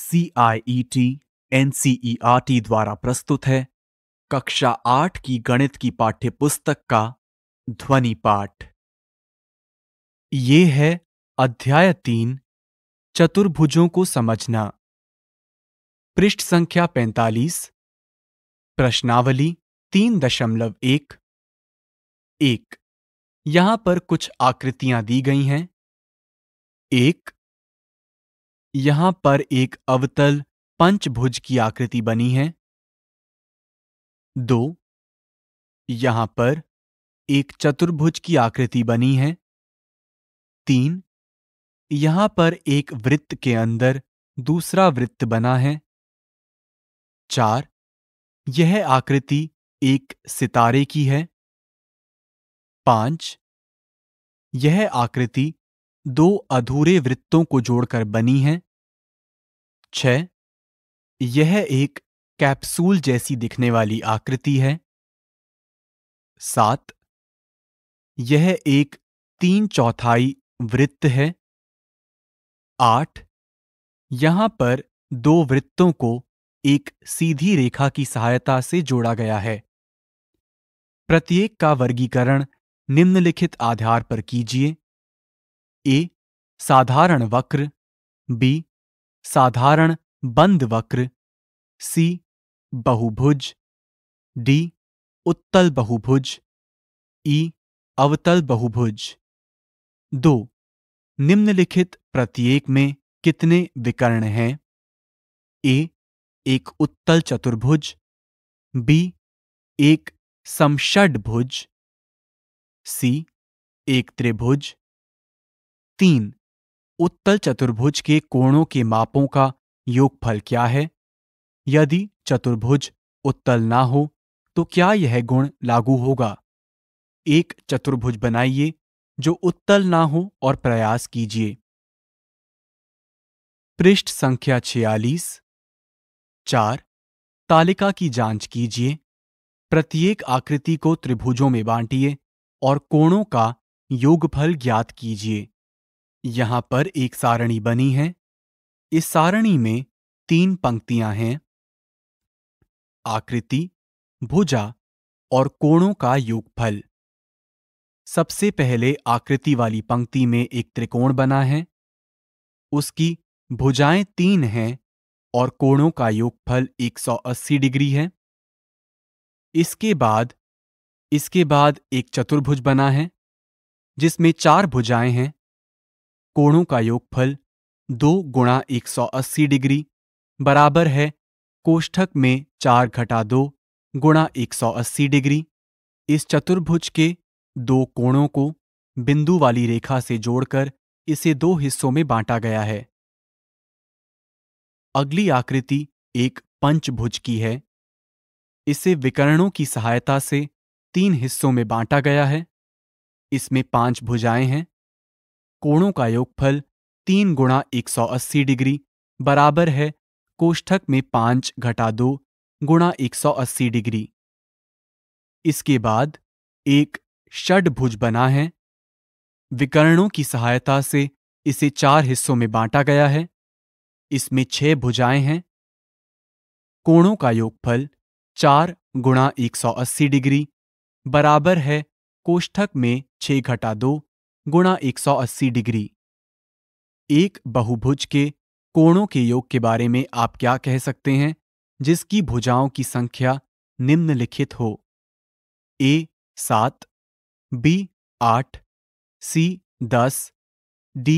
C I E T N C E R T द्वारा प्रस्तुत है कक्षा आठ की गणित की पाठ्य पुस्तक का ध्वनि पाठ ये है अध्याय तीन चतुर्भुजों को समझना पृष्ठ संख्या पैंतालीस प्रश्नावली तीन दशमलव एक एक यहां पर कुछ आकृतियां दी गई हैं एक यहां पर एक अवतल पंचभुज की आकृति बनी है दो यहां पर एक चतुर्भुज की आकृति बनी है तीन यहां पर एक वृत्त के अंदर दूसरा वृत्त बना है चार यह आकृति एक सितारे की है पांच यह आकृति दो अधूरे वृत्तों को जोड़कर बनी है छ यह एक कैप्सूल जैसी दिखने वाली आकृति है सात यह एक तीन चौथाई वृत्त है आठ यहां पर दो वृत्तों को एक सीधी रेखा की सहायता से जोड़ा गया है प्रत्येक का वर्गीकरण निम्नलिखित आधार पर कीजिए ए साधारण वक्र बी साधारण बंद वक्र सी बहुभुज डी उत्तल बहुभुज ई अवतल बहुभुज दो निम्नलिखित प्रत्येक में कितने विकर्ण हैं ए एक उत्तल चतुर्भुज बी एक भुज सी एक त्रिभुज तीन उत्तल चतुर्भुज के कोणों के मापों का योगफल क्या है यदि चतुर्भुज उत्तल ना हो तो क्या यह गुण लागू होगा एक चतुर्भुज बनाइए जो उत्तल ना हो और प्रयास कीजिए पृष्ठ संख्या छियालीस चार तालिका की जांच कीजिए प्रत्येक आकृति को त्रिभुजों में बांटिए और कोणों का योगफल ज्ञात कीजिए यहां पर एक सारणी बनी है इस सारणी में तीन पंक्तियां हैं आकृति भुजा और कोणों का योगफल सबसे पहले आकृति वाली पंक्ति में एक त्रिकोण बना है उसकी भुजाएं तीन हैं और कोणों का योगफल 180 डिग्री है इसके बाद इसके बाद एक चतुर्भुज बना है जिसमें चार भुजाएं हैं कोणों का योगफल दो गुणा एक सौ अस्सी डिग्री बराबर है कोष्ठक में चार घटा दो गुणा एक सौ अस्सी डिग्री इस चतुर्भुज के दो कोणों को बिंदु वाली रेखा से जोड़कर इसे दो हिस्सों में बांटा गया है अगली आकृति एक पंचभुज की है इसे विकर्णों की सहायता से तीन हिस्सों में बांटा गया है इसमें पांच भुजाएं हैं कोणों का योगफल तीन गुणा एक सौ अस्सी डिग्री बराबर है कोष्ठक में पांच घटा दो गुणा एक सौ अस्सी डिग्री इसके बाद एक षडभुज बना है विकर्णों की सहायता से इसे चार हिस्सों में बांटा गया है इसमें छह भुजाएं हैं कोणों का योगफल चार गुणा एक सौ अस्सी डिग्री बराबर है कोष्ठक में छह घटा दो गुणा अस्सी डिग्री एक बहुभुज के कोणों के योग के बारे में आप क्या कह सकते हैं जिसकी भुजाओं की संख्या निम्नलिखित हो ए सात बी आठ सी दस डी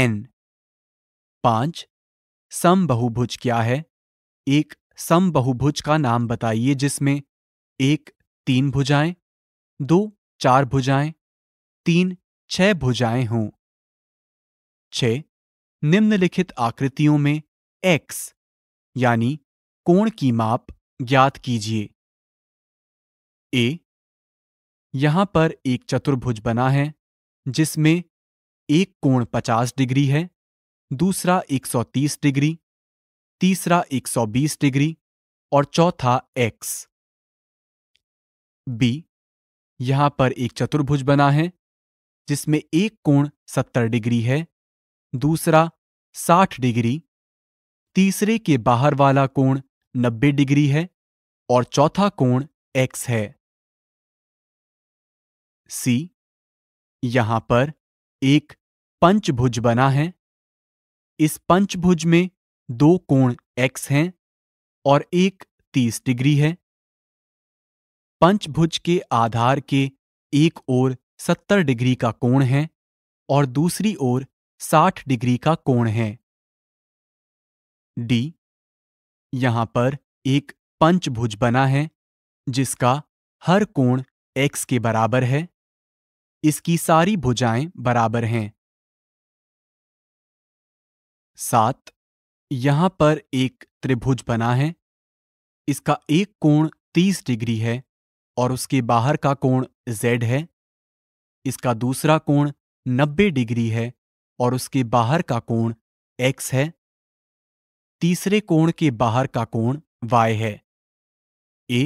एन पांच समबहुभुज क्या है एक समबहुभुज का नाम बताइए जिसमें एक तीन भुजाएं दो चार भुजाएं तीन छह भुजाएं हों छ निम्नलिखित आकृतियों में एक्स यानी कोण की माप ज्ञात कीजिए ए यहां पर एक चतुर्भुज बना है जिसमें एक कोण 50 डिग्री है दूसरा 130 डिग्री तीसरा 120 डिग्री और चौथा एक्स बी यहां पर एक चतुर्भुज बना है जिसमें एक कोण सत्तर डिग्री है दूसरा साठ डिग्री तीसरे के बाहर वाला कोण नब्बे डिग्री है और चौथा कोण एक्स है सी यहां पर एक पंचभुज बना है इस पंचभुज में दो कोण एक्स हैं और एक तीस डिग्री है पंचभुज के आधार के एक ओर 70 डिग्री का कोण है और दूसरी ओर 60 डिग्री का कोण है डी यहां पर एक पंचभुज बना है जिसका हर कोण x के बराबर है इसकी सारी भुजाएं बराबर हैं सात यहां पर एक त्रिभुज बना है इसका एक कोण 30 डिग्री है और उसके बाहर का कोण z है इसका दूसरा कोण 90 डिग्री है और उसके बाहर का कोण x है तीसरे कोण के बाहर का कोण y है ए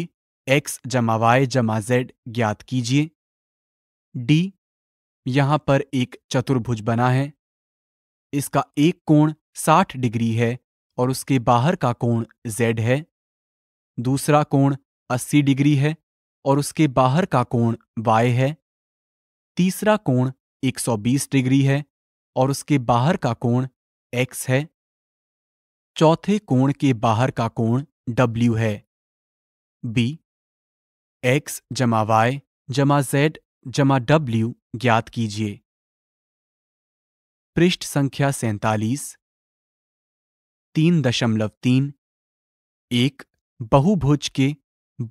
एक्स जमा वाई जमा जेड ज्ञात कीजिए डी यहां पर एक चतुर्भुज बना है इसका एक कोण 60 डिग्री है और उसके बाहर का कोण z है दूसरा कोण 80 डिग्री है और उसके बाहर का कोण y है तीसरा कोण 120 डिग्री है और उसके बाहर का कोण x है चौथे कोण के बाहर का कोण w है b x जमा वाई जमा जेड जमा डब्ल्यू ज्ञात कीजिए पृष्ठ संख्या सैतालीस तीन दशमलव तीन एक बहुभुज के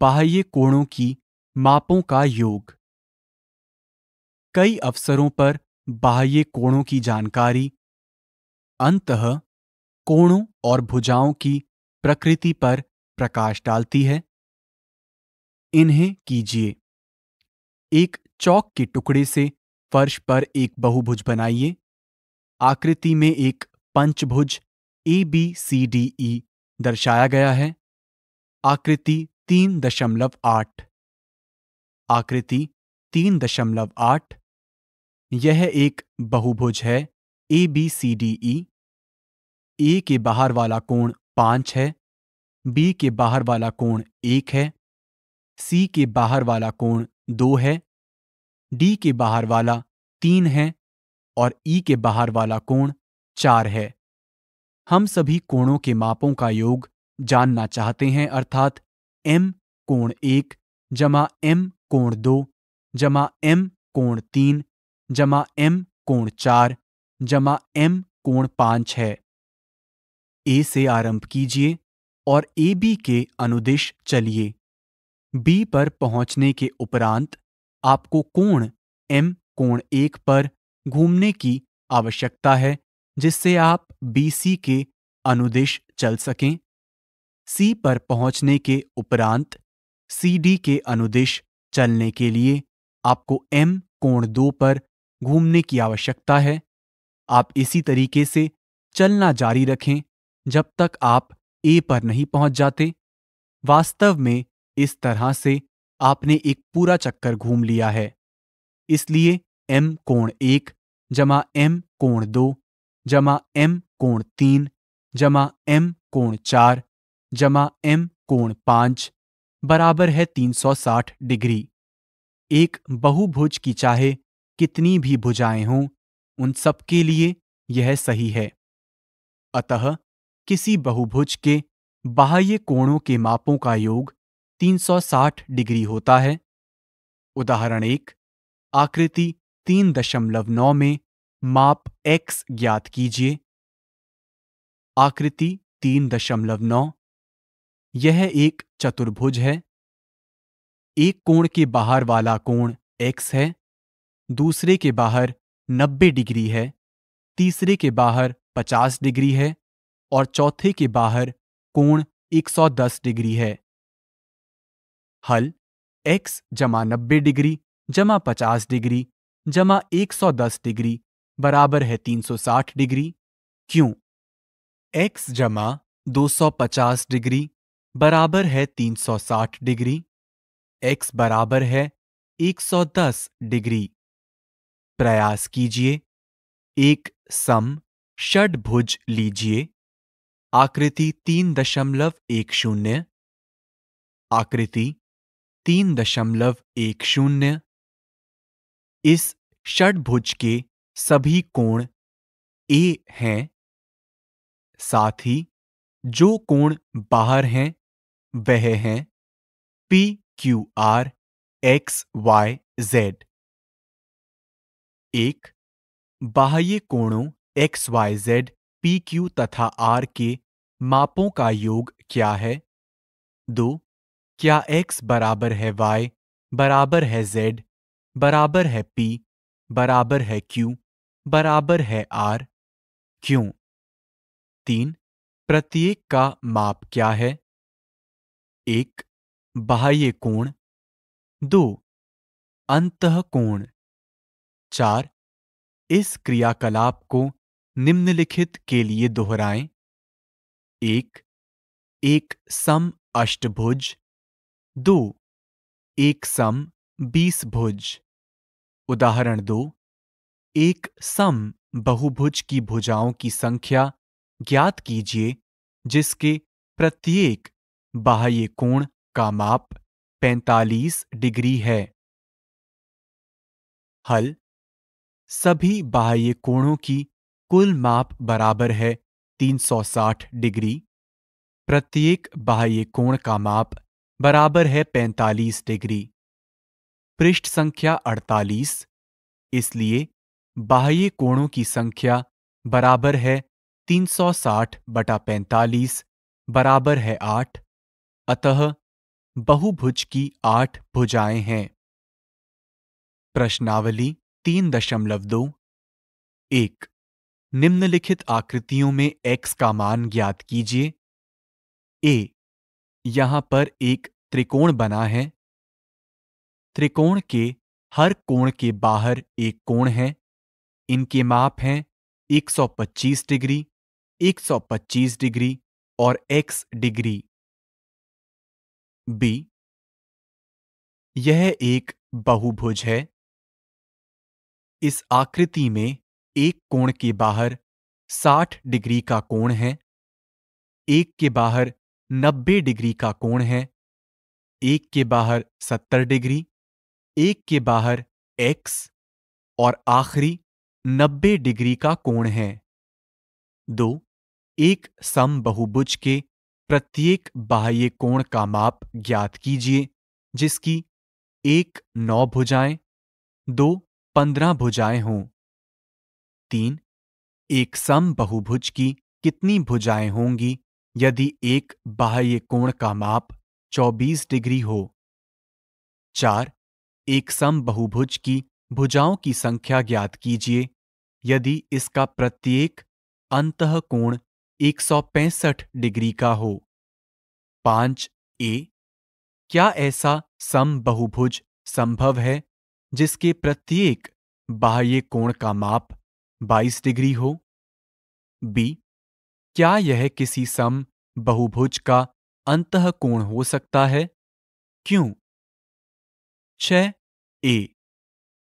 बाह्य कोणों की मापों का योग कई अवसरों पर बाह्य कोणों की जानकारी अंत कोणों और भुजाओं की प्रकृति पर प्रकाश डालती है इन्हें कीजिए एक चौक के टुकड़े से फर्श पर एक बहुभुज बनाइए आकृति में एक पंचभुज A B C D E e दर्शाया गया है आकृति तीन दशमलव आठ आकृति तीन दशमलव आठ यह एक बहुभुज है ए बी सी डी ई ए के बाहर वाला कोण पांच है बी के बाहर वाला कोण एक है सी के बाहर वाला कोण दो है डी के बाहर वाला तीन है और ई e के बाहर वाला कोण चार है हम सभी कोणों के मापों का योग जानना चाहते हैं अर्थात एम कोण एक जमा एम कोण दो जमा एम कोण तीन जमा एम कोण चार जमा एम कोण पांच है ए से आरंभ कीजिए और ए बी के अनुदिश चलिए बी पर पहुंचने के उपरांत आपको कोण एम कोण एक पर घूमने की आवश्यकता है जिससे आप बी सी के अनुदिश चल सकें सी पर पहुंचने के उपरांत सी डी के अनुदिश चलने के लिए आपको एम कोण दो पर घूमने की आवश्यकता है आप इसी तरीके से चलना जारी रखें जब तक आप ए पर नहीं पहुंच जाते वास्तव में इस तरह से आपने एक पूरा चक्कर घूम लिया है इसलिए एम कोण एक जमा एम कोण दो जमा एम कोण तीन जमा एम कोण चार जमा एम कोण पांच बराबर है 360 डिग्री एक बहुभुज की चाहे कितनी भी भुजाएं हों उन सबके लिए यह सही है अतः किसी बहुभुज के बाह्य कोणों के मापों का योग 360 डिग्री होता है उदाहरण एक आकृति 3.9 में माप x ज्ञात कीजिए आकृति 3.9 यह एक चतुर्भुज है एक कोण के बाहर वाला कोण x है दूसरे के बाहर 90 डिग्री है तीसरे के बाहर 50 डिग्री है और चौथे के बाहर कोण 110 डिग्री है हल x जमा नब्बे डिग्री जमा पचास डिग्री जमा 110 डिग्री बराबर है 360 डिग्री क्यों x जमा 250 डिग्री बराबर है 360 डिग्री x बराबर है 110 डिग्री प्रयास कीजिए एक सम षडभुज लीजिए आकृति तीन दशमलव एक शून्य आकृति तीन दशमलव एक शून्य इस षडभुज के सभी कोण ए हैं साथ ही जो कोण बाहर हैं वह हैं P Q R X Y Z एक बाह्य कोणों X Y Z P Q तथा आर के मापों का योग क्या है दो क्या एक्स बराबर है वाई बराबर है जेड बराबर है पी बराबर है क्यू बराबर है आर क्यों तीन प्रत्येक का माप क्या है एक बाह्य कोण दो अंत कोण चार इस क्रियाकलाप को निम्नलिखित के लिए दोहराएं एक एक सम अष्टभुज दो एक सम बीस भुज उदाहरण दो एक सम बहुभुज की भुजाओं की संख्या ज्ञात कीजिए जिसके प्रत्येक बाह्य कोण का माप 45 डिग्री है हल सभी बाह्य कोणों की कुल माप बराबर है 360 डिग्री प्रत्येक बाह्य कोण का माप बराबर है 45 डिग्री पृष्ठ संख्या 48 इसलिए बाह्य कोणों की संख्या बराबर है 360 बटा 45 बराबर है 8 अतः बहुभुज की आठ भुजाएं हैं प्रश्नावली तीन दशमलव दो एक निम्नलिखित आकृतियों में x का मान ज्ञात कीजिए ए यहां पर एक त्रिकोण बना है त्रिकोण के हर कोण के बाहर एक कोण है इनके माप हैं 125 डिग्री 125 डिग्री और x डिग्री बी यह एक बहुभुज है इस आकृति में एक कोण के बाहर 60 डिग्री का कोण है एक के बाहर 90 डिग्री का कोण है एक के बाहर 70 डिग्री एक के बाहर x और आखिरी 90 डिग्री का कोण है दो एक सम बहुभुज के प्रत्येक बाह्य कोण का माप ज्ञात कीजिए जिसकी एक नौ भुजाएं दो पंद्रह भुजाएं हों तीन एक सम बहुभुज की कितनी भुजाएं होंगी यदि एक बाह्य कोण का माप 24 डिग्री हो चार एक सम बहुभुज की भुजाओं की संख्या ज्ञात कीजिए यदि इसका प्रत्येक अंत कोण पैंसठ डिग्री का हो पांच ए क्या ऐसा सम बहुभुज संभव है जिसके प्रत्येक बाह्य कोण का माप 22 डिग्री हो बी क्या यह किसी सम बहुभुज का अंत कोण हो सकता है क्यों छ ए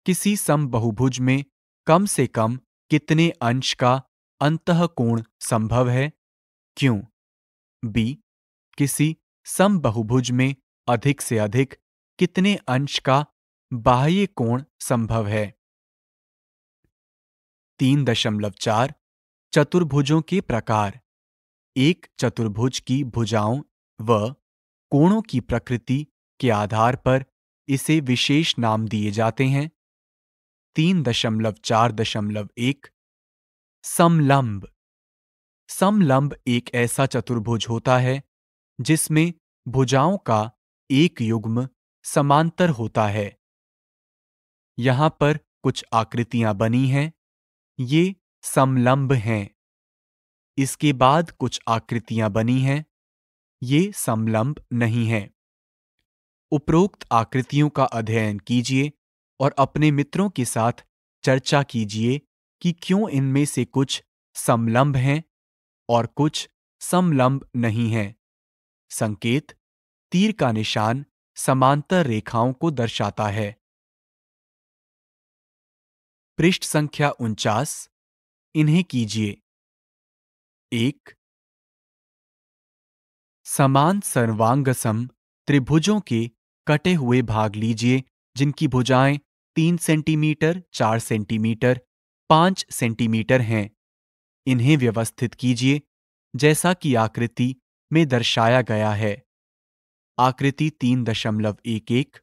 किसी सम बहुभुज में कम से कम कितने अंश का अंत कोण संभव है क्यों बी किसी सम बहुभुज में अधिक से अधिक कितने अंश का बाह्य कोण संभव है तीन दशमलव चार चतुर्भुजों के प्रकार एक चतुर्भुज की भुजाओं व कोणों की प्रकृति के आधार पर इसे विशेष नाम दिए जाते हैं तीन दशमलव चार दशमलव एक समलंब समलंब एक ऐसा चतुर्भुज होता है जिसमें भुजाओं का एक युग्म समांतर होता है यहां पर कुछ आकृतियां बनी हैं ये समलंब हैं इसके बाद कुछ आकृतियां बनी हैं ये समलंब नहीं हैं उपरोक्त आकृतियों का अध्ययन कीजिए और अपने मित्रों के साथ चर्चा कीजिए कि क्यों इनमें से कुछ समलंब हैं और कुछ समलंब नहीं हैं संकेत तीर का निशान समांतर रेखाओं को दर्शाता है पृष्ठ संख्या उनचास इन्हें कीजिए एक समान सर्वांगसम त्रिभुजों के कटे हुए भाग लीजिए जिनकी भुजाएं तीन सेंटीमीटर चार सेंटीमीटर पांच सेंटीमीटर हैं इन्हें व्यवस्थित कीजिए जैसा कि आकृति में दर्शाया गया है आकृति तीन दशमलव एक एक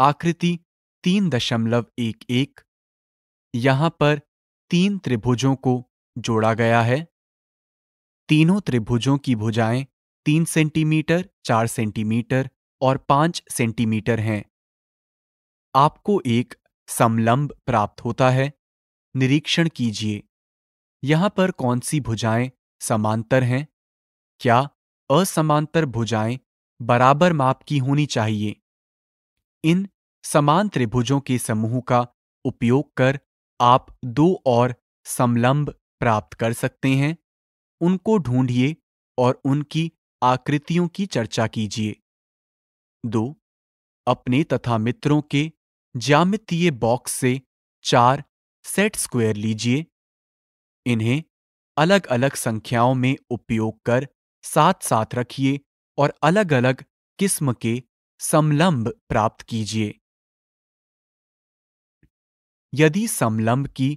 आकृति तीन दशमलव एक एक यहां पर तीन त्रिभुजों को जोड़ा गया है तीनों त्रिभुजों की भुजाएं तीन सेंटीमीटर चार सेंटीमीटर और पांच सेंटीमीटर हैं आपको एक समलंब प्राप्त होता है निरीक्षण कीजिए यहां पर कौन सी भुजाएं समांतर हैं क्या असमांतर भुजाएं बराबर माप की होनी चाहिए इन समान त्रिभुजों के समूह का उपयोग कर आप दो और समलंब प्राप्त कर सकते हैं उनको ढूंढिए और उनकी आकृतियों की चर्चा कीजिए दो अपने तथा मित्रों के ज्यामितीय बॉक्स से चार सेट स्क्वायर लीजिए इन्हें अलग अलग संख्याओं में उपयोग कर साथ साथ रखिए और अलग अलग किस्म के समलंब प्राप्त कीजिए यदि समलंब की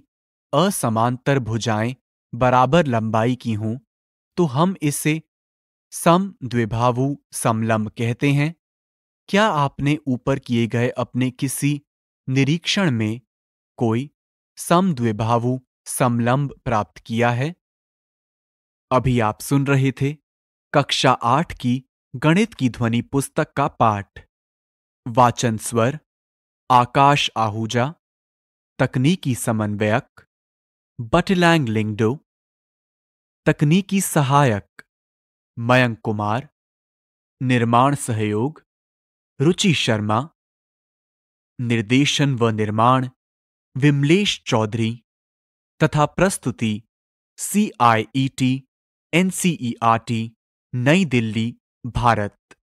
असमांतर भुजाएं बराबर लंबाई की हों तो हम इसे सम द्विभावु समलंब कहते हैं क्या आपने ऊपर किए गए अपने किसी निरीक्षण में कोई सम द्विभावु समलंब प्राप्त किया है अभी आप सुन रहे थे कक्षा आठ की गणित की ध्वनि पुस्तक का पाठ वाचन स्वर आकाश आहूजा तकनीकी समन्वयक बटलैंग लिंगडो तकनीकी सहायक मयंक कुमार निर्माण सहयोग रुचि शर्मा निर्देशन व निर्माण विमलेश चौधरी तथा प्रस्तुति C I E T N C E R T New Delhi Bharat